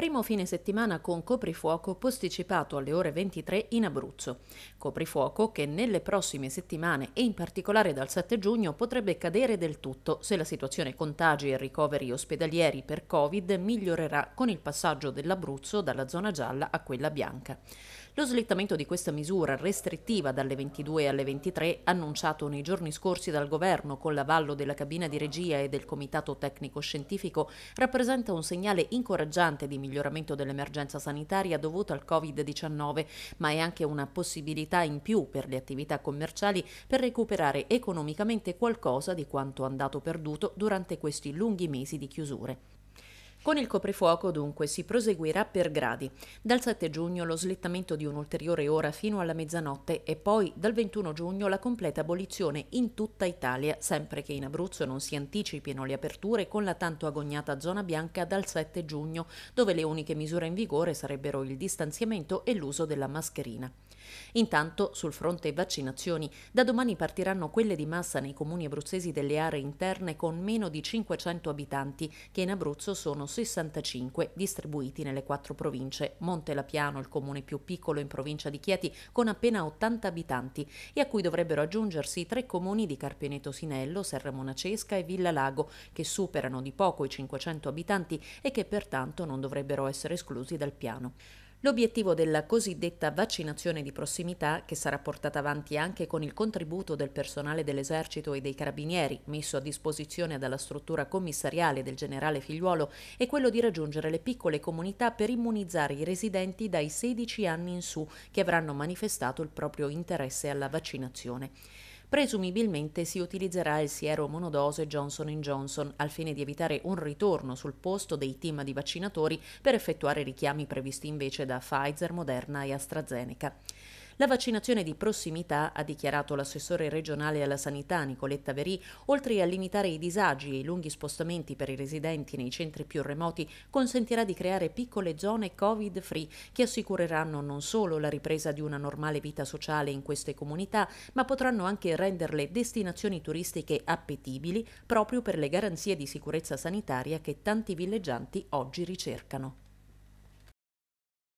primo fine settimana con coprifuoco posticipato alle ore 23 in Abruzzo. Coprifuoco che nelle prossime settimane e in particolare dal 7 giugno potrebbe cadere del tutto se la situazione contagi e ricoveri ospedalieri per Covid migliorerà con il passaggio dell'Abruzzo dalla zona gialla a quella bianca. Lo slittamento di questa misura restrittiva dalle 22 alle 23, annunciato nei giorni scorsi dal governo con l'avallo della cabina di regia e del comitato tecnico scientifico, rappresenta un segnale incoraggiante di miglioramento miglioramento dell'emergenza sanitaria dovuta al Covid-19, ma è anche una possibilità in più per le attività commerciali per recuperare economicamente qualcosa di quanto andato perduto durante questi lunghi mesi di chiusure. Con il coprifuoco dunque si proseguirà per gradi. Dal 7 giugno lo slittamento di un'ulteriore ora fino alla mezzanotte e poi dal 21 giugno la completa abolizione in tutta Italia, sempre che in Abruzzo non si anticipino le aperture con la tanto agognata zona bianca dal 7 giugno, dove le uniche misure in vigore sarebbero il distanziamento e l'uso della mascherina. Intanto, sul fronte vaccinazioni, da domani partiranno quelle di massa nei comuni abruzzesi delle aree interne con meno di 500 abitanti, che in Abruzzo sono 65 distribuiti nelle quattro province, Montelapiano il comune più piccolo in provincia di Chieti con appena 80 abitanti e a cui dovrebbero aggiungersi i tre comuni di Carpeneto Sinello, Serra Monacesca e Villa Lago che superano di poco i 500 abitanti e che pertanto non dovrebbero essere esclusi dal piano. L'obiettivo della cosiddetta vaccinazione di prossimità, che sarà portata avanti anche con il contributo del personale dell'esercito e dei carabinieri messo a disposizione dalla struttura commissariale del generale Figliuolo, è quello di raggiungere le piccole comunità per immunizzare i residenti dai 16 anni in su che avranno manifestato il proprio interesse alla vaccinazione. Presumibilmente si utilizzerà il siero monodose Johnson Johnson al fine di evitare un ritorno sul posto dei team di vaccinatori per effettuare richiami previsti invece da Pfizer, Moderna e AstraZeneca. La vaccinazione di prossimità, ha dichiarato l'assessore regionale alla sanità Nicoletta Verì, oltre a limitare i disagi e i lunghi spostamenti per i residenti nei centri più remoti, consentirà di creare piccole zone Covid-free che assicureranno non solo la ripresa di una normale vita sociale in queste comunità, ma potranno anche renderle destinazioni turistiche appetibili proprio per le garanzie di sicurezza sanitaria che tanti villeggianti oggi ricercano.